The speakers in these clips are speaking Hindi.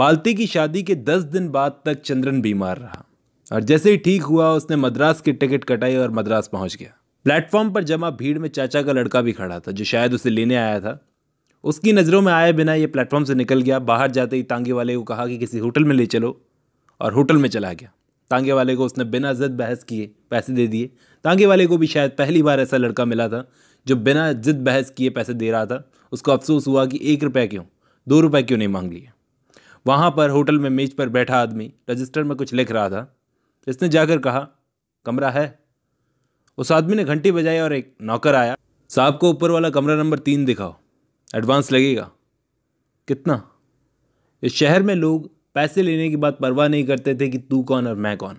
मालती की शादी के दस दिन बाद तक चंद्रन बीमार रहा और जैसे ही ठीक हुआ उसने मद्रास की टिकट कटाई और मद्रास पहुंच गया प्लेटफॉर्म पर जमा भीड़ में चाचा का लड़का भी खड़ा था जो शायद उसे लेने आया था उसकी नज़रों में आए बिना ये प्लेटफॉर्म से निकल गया बाहर जाते ही तांगे वाले को कहा कि किसी होटल में ले चलो और होटल में चला गया तांगे वाले को उसने बिना जिद बहस किए पैसे दे दिए तांगे वाले को भी शायद पहली बार ऐसा लड़का मिला था जो बिना जिद बहस किए पैसे दे रहा था उसको अफसोस हुआ कि एक रुपये क्यों दो रुपये क्यों नहीं मांग लिया वहाँ पर होटल में मेज पर बैठा आदमी रजिस्टर में कुछ लिख रहा था इसने जाकर कहा कमरा है उस आदमी ने घंटी बजाई और एक नौकर आया साहब को ऊपर वाला कमरा नंबर तीन दिखाओ एडवांस लगेगा कितना इस शहर में लोग पैसे लेने की बात परवाह नहीं करते थे कि तू कौन और मैं कौन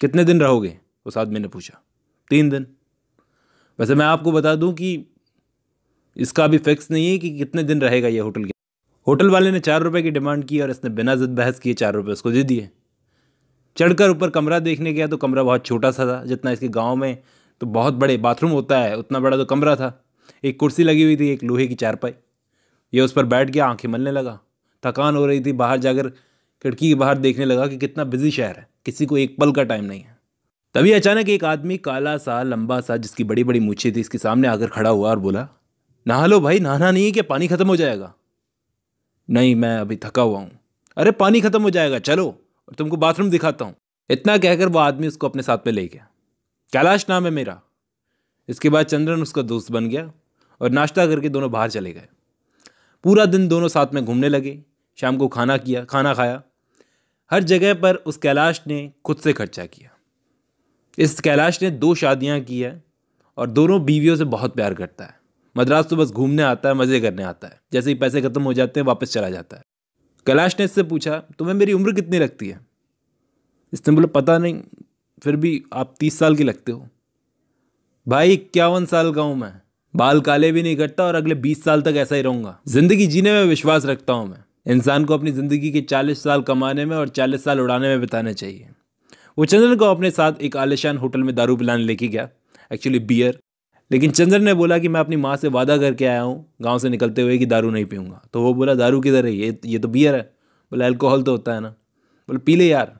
कितने दिन रहोगे उस आदमी ने पूछा तीन दिन वैसे मैं आपको बता दूं कि इसका अभी फिक्स नहीं है कि कितने दिन रहेगा ये होटल होटल वाले ने चार रुपये की डिमांड की और इसने बिना जिद बहस किए चार रुपये उसको दे दिए चढ़कर ऊपर कमरा देखने गया तो कमरा बहुत छोटा सा था जितना इसके गाँव में तो बहुत बड़े बाथरूम होता है उतना बड़ा तो कमरा था एक कुर्सी लगी हुई थी एक लोहे की चारपाई यह उस पर बैठ गया आंखें मलने लगा थकान हो रही थी बाहर जाकर खिड़की के बाहर देखने लगा कि कितना बिजी शहर है किसी को एक पल का टाइम नहीं है तभी अचानक एक आदमी काला सा लंबा सा जिसकी बड़ी बड़ी मूछी थी इसके सामने आकर खड़ा हुआ और बोला नहा लो भाई नहाना नहीं है कि पानी ख़त्म हो जाएगा नहीं मैं अभी थका हुआ हूँ अरे पानी ख़त्म हो जाएगा चलो और तुमको बाथरूम दिखाता हूँ इतना कहकर वो आदमी उसको अपने साथ में ले गया कैलाश नाम है मेरा इसके बाद चंद्रन उसका दोस्त बन गया और नाश्ता करके दोनों बाहर चले गए पूरा दिन दोनों साथ में घूमने लगे शाम को खाना किया खाना खाया हर जगह पर उस कैलाश ने खुद से खर्चा किया इस कैलाश ने दो शादियाँ की है और दोनों बीवियों से बहुत प्यार करता है मद्रास तो बस घूमने आता है मज़े करने आता है जैसे ही पैसे खत्म हो जाते हैं वापस चला जाता है कैलाश ने इससे पूछा तुम्हें मेरी उम्र कितनी लगती है इसने बोला पता नहीं फिर भी आप तीस साल की लगते हो भाई इक्यावन साल का हूँ मैं बाल काले भी नहीं करता और अगले बीस साल तक ऐसा ही रहूँगा ज़िंदगी जीने में विश्वास रखता हूँ मैं इंसान को अपनी ज़िंदगी के चालीस साल कमाने में और चालीस साल उड़ाने में बिताने चाहिए वो चंद्रन को अपने साथ एक आलिशान होटल में दारू पिलाने लेके गया एक्चुअली बियर लेकिन चंद्र ने बोला कि मैं अपनी माँ से वादा करके आया हूँ गाँव से निकलते हुए कि दारू नहीं पीऊँगा तो वो बोला दारू किधर है ये ये तो बियर है बोला एल्कोहल तो होता है ना बोले पी ले यार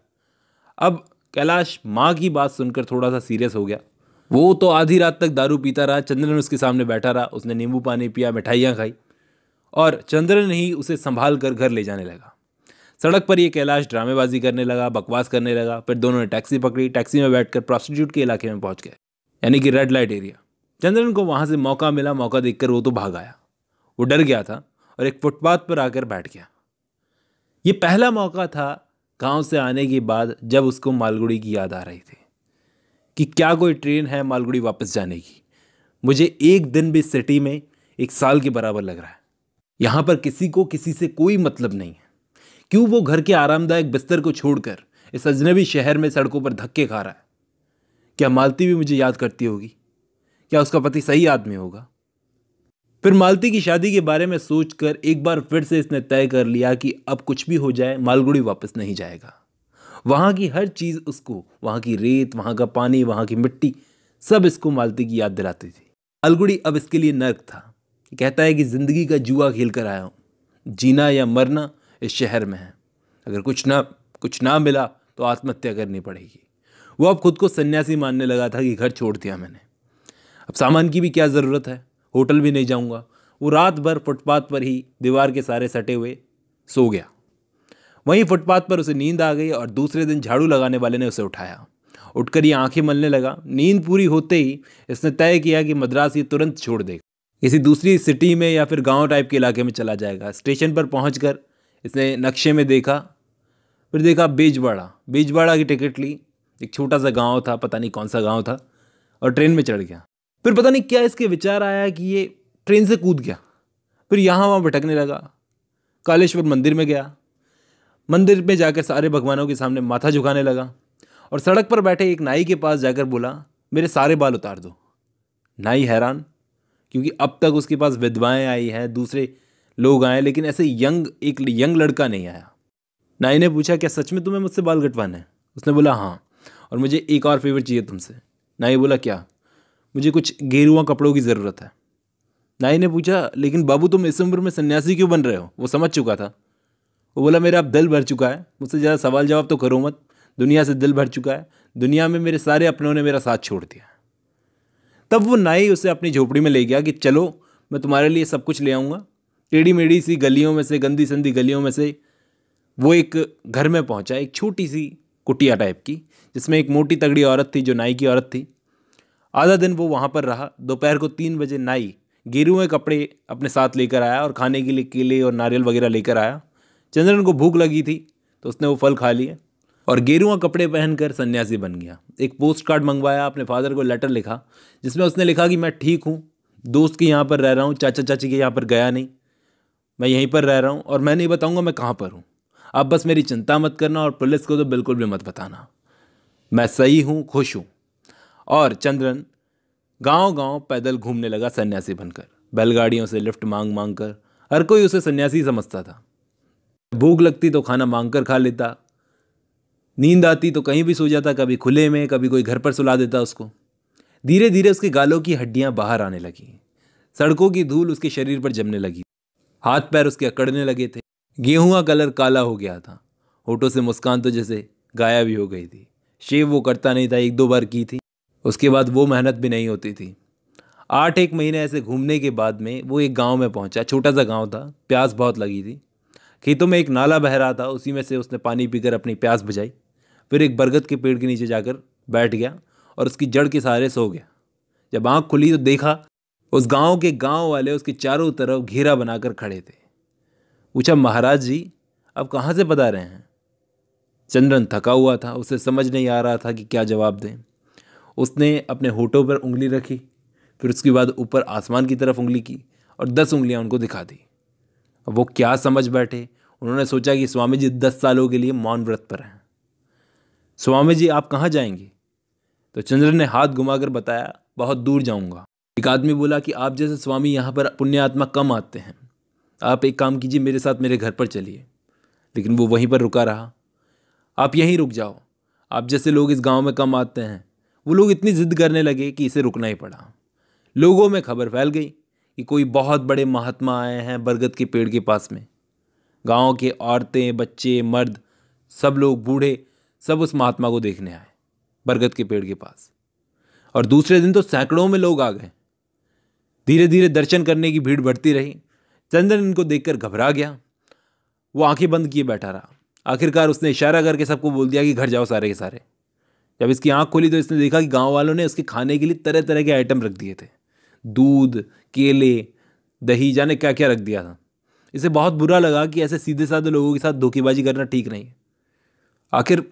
अब कैलाश माँ की बात सुनकर थोड़ा सा सीरियस हो गया वो तो आधी रात तक दारू पीता रहा चंद्रन उसके सामने बैठा रहा उसने नींबू पानी पिया मिठाइयाँ खाई और चंद्रन ही उसे संभाल कर घर ले जाने लगा सड़क पर ये कैलाश ड्रामेबाजी करने लगा बकवास करने लगा फिर दोनों ने टैक्सी पकड़ी टैक्सी में बैठकर प्रॉस्टिट्यूट के इलाके में पहुंच गए यानी कि रेड लाइट एरिया चंद्रन को वहाँ से मौका मिला मौका देखकर वो तो भाग आया वो डर गया था और एक फुटपाथ पर आकर बैठ गया ये पहला मौका था गांव से आने के बाद जब उसको मालगुड़ी की याद आ रही थी कि क्या कोई ट्रेन है मालगुड़ी वापस जाने की मुझे एक दिन भी सिटी में एक साल के बराबर लग रहा है यहाँ पर किसी को किसी से कोई मतलब नहीं है क्यों वो घर के आरामदायक बिस्तर को छोड़कर इस अजनबी शहर में सड़कों पर धक्के खा रहा है क्या मालती भी मुझे याद करती होगी क्या उसका पति सही आदमी होगा फिर मालती की शादी के बारे में सोचकर एक बार फिर से इसने तय कर लिया कि अब कुछ भी हो जाए मालगुड़ी वापस नहीं जाएगा वहाँ की हर चीज़ उसको वहाँ की रेत वहाँ का पानी वहाँ की मिट्टी सब इसको मालती की याद दिलाती थी अलगुड़ी अब इसके लिए नर्क था कहता है कि ज़िंदगी का जुआ खेल कर आया हूँ जीना या मरना इस शहर में है अगर कुछ ना कुछ ना मिला तो आत्महत्या करनी पड़ेगी वो अब खुद को सन्यासी मानने लगा था कि घर छोड़ दिया मैंने अब सामान की भी क्या ज़रूरत है होटल भी नहीं जाऊँगा वो रात भर फुटपाथ पर ही दीवार के सारे सटे हुए सो गया वहीं फुटपाथ पर उसे नींद आ गई और दूसरे दिन झाड़ू लगाने वाले ने उसे उठाया उठकर ये आंखें मलने लगा नींद पूरी होते ही इसने तय किया कि मद्रास ये तुरंत छोड़ देगा किसी दूसरी सिटी में या फिर गांव टाइप के इलाके में चला जाएगा स्टेशन पर पहुँच इसने नक्शे में देखा फिर देखा बेजवाड़ा बेजवाड़ा की टिकट ली एक छोटा सा गाँव था पता नहीं कौन सा गाँव था और ट्रेन में चढ़ गया फिर पता नहीं क्या इसके विचार आया कि ये ट्रेन से कूद गया फिर यहाँ वहाँ भटकने लगा कालेश्वर मंदिर में गया मंदिर में जाकर सारे भगवानों के सामने माथा झुकाने लगा और सड़क पर बैठे एक नाई के पास जाकर बोला मेरे सारे बाल उतार दो नाई हैरान क्योंकि अब तक उसके पास विधवाएँ आई हैं दूसरे लोग आए लेकिन ऐसे यंग एक यंग लड़का नहीं आया नाई ने पूछा क्या सच में तुम्हें मुझसे बाल कटवाना है उसने बोला हाँ और मुझे एक और फेवर चाहिए तुमसे नाई बोला क्या मुझे कुछ गेरुआ कपड़ों की ज़रूरत है नाई ने पूछा लेकिन बाबू तुम इस उम्र में सन्यासी क्यों बन रहे हो वो समझ चुका था वो बोला मेरा अब दिल भर चुका है मुझसे ज़्यादा सवाल जवाब तो करो मत दुनिया से दिल भर चुका है दुनिया में मेरे सारे अपनों ने मेरा साथ छोड़ दिया तब वो नाई उसे अपनी झोपड़ी में ले गया कि चलो मैं तुम्हारे लिए सब कुछ ले आऊँगा टेढ़ी मेढ़ी सी गलियों में से गंदी संदी गलियों में से वो एक घर में पहुँचा एक छोटी सी कुटिया टाइप की जिसमें एक मोटी तगड़ी औरत थी जो नाई की औरत थी आधा दिन वो वहाँ पर रहा दोपहर को तीन बजे नाई गेरुए कपड़े अपने साथ लेकर आया और खाने के लिए केले और नारियल वगैरह लेकर आया चंद्रन को भूख लगी थी तो उसने वो फल खा लिए और गेरुआ कपड़े पहनकर सन्यासी बन गया एक पोस्ट कार्ड मंगवाया अपने फादर को लेटर लिखा जिसमें उसने लिखा कि मैं ठीक हूँ दोस्त के यहाँ पर रह रहा हूँ चाचा चाची के यहाँ पर गया नहीं मैं यहीं पर रह रहा हूँ और मैं नहीं बताऊँगा मैं कहाँ पर हूँ आप बस मेरी चिंता मत करना और पुलिस को तो बिल्कुल भी मत बताना मैं सही हूँ खुश हूँ और चंद्रन गांव-गांव पैदल घूमने लगा सन्यासी बनकर बैलगाड़ियों से लिफ्ट मांग मांग कर हर कोई उसे सन्यासी समझता था भूख लगती तो खाना मांग कर खा लेता नींद आती तो कहीं भी सो जाता कभी खुले में कभी कोई घर पर सुला देता उसको धीरे धीरे उसके गालों की हड्डियां बाहर आने लगी सड़कों की धूल उसके शरीर पर जमने लगी हाथ पैर उसके अकड़ने लगे थे गेहूं का कलर काला हो गया था होठों से मुस्कान तो जैसे गायब ही हो गई थी शेव वो करता नहीं था एक दो बार की थी उसके बाद वो मेहनत भी नहीं होती थी आठ एक महीने ऐसे घूमने के बाद में वो एक गांव में पहुंचा छोटा सा गांव था प्यास बहुत लगी थी खेतों में एक नाला बह रहा था उसी में से उसने पानी पीकर अपनी प्यास बुझाई फिर एक बरगद के पेड़ के नीचे जाकर बैठ गया और उसकी जड़ के सहारे सो गया जब आँख खुली तो देखा उस गांव के गांव वाले उसके चारों तरफ घेरा बनाकर खड़े थे पूछा महाराज जी अब कहाँ से बता रहे हैं चंद्रन थका हुआ था उसे समझ नहीं आ रहा था कि क्या जवाब दें उसने अपने होठों पर उंगली रखी फिर उसके बाद ऊपर आसमान की तरफ उंगली की और दस उंगलियां उनको दिखा दी अब वो क्या समझ बैठे उन्होंने सोचा कि स्वामी जी दस सालों के लिए मौन व्रत पर हैं स्वामी जी आप कहाँ जाएंगे तो चंद्र ने हाथ घुमाकर बताया बहुत दूर जाऊँगा एक आदमी बोला कि आप जैसे स्वामी यहाँ पर पुण्यात्मा कम आते हैं आप एक काम कीजिए मेरे साथ मेरे घर पर चलिए लेकिन वो वहीं पर रुका रहा आप यहीं रुक जाओ आप जैसे लोग इस गांव में कम आते हैं वो लोग इतनी ज़िद करने लगे कि इसे रुकना ही पड़ा लोगों में खबर फैल गई कि कोई बहुत बड़े महात्मा आए हैं बरगद के पेड़ के पास में गांव के औरतें बच्चे मर्द सब लोग बूढ़े सब उस महात्मा को देखने आए बरगद के पेड़ के पास और दूसरे दिन तो सैकड़ों में लोग आ गए धीरे धीरे दर्शन करने की भीड़ बढ़ती रही चंदन इनको देखकर घबरा गया वो आंखें बंद किए बैठा रहा आखिरकार उसने इशारा करके सबको बोल दिया कि घर जाओ सारे के सारे जब इसकी आँख खोली तो इसने देखा कि गाँव वालों ने उसके खाने के लिए तरह तरह के आइटम रख दिए थे दूध केले दही जाने क्या क्या रख दिया था इसे बहुत बुरा लगा कि ऐसे सीधे साधे लोगों के साथ धोखेबाजी करना ठीक नहीं आखिर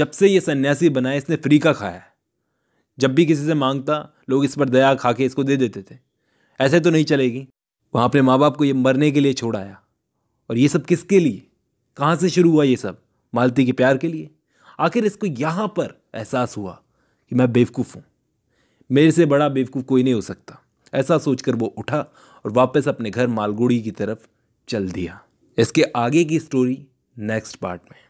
जब से ये सन्यासी बना है इसने फ्री का खाया है जब भी किसी से मांगता लोग इस पर दया खा के इसको दे देते थे ऐसे तो नहीं चलेगी वहाँ अपने माँ बाप को ये मरने के लिए छोड़ाया और ये सब किसके लिए कहाँ से शुरू हुआ ये सब मालती के प्यार के लिए आखिर इसको यहाँ पर एहसास हुआ कि मैं बेवकूफ़ हूँ मेरे से बड़ा बेवकूफ़ कोई नहीं हो सकता ऐसा सोचकर वो उठा और वापस अपने घर मालगुड़ी की तरफ चल दिया इसके आगे की स्टोरी नेक्स्ट पार्ट में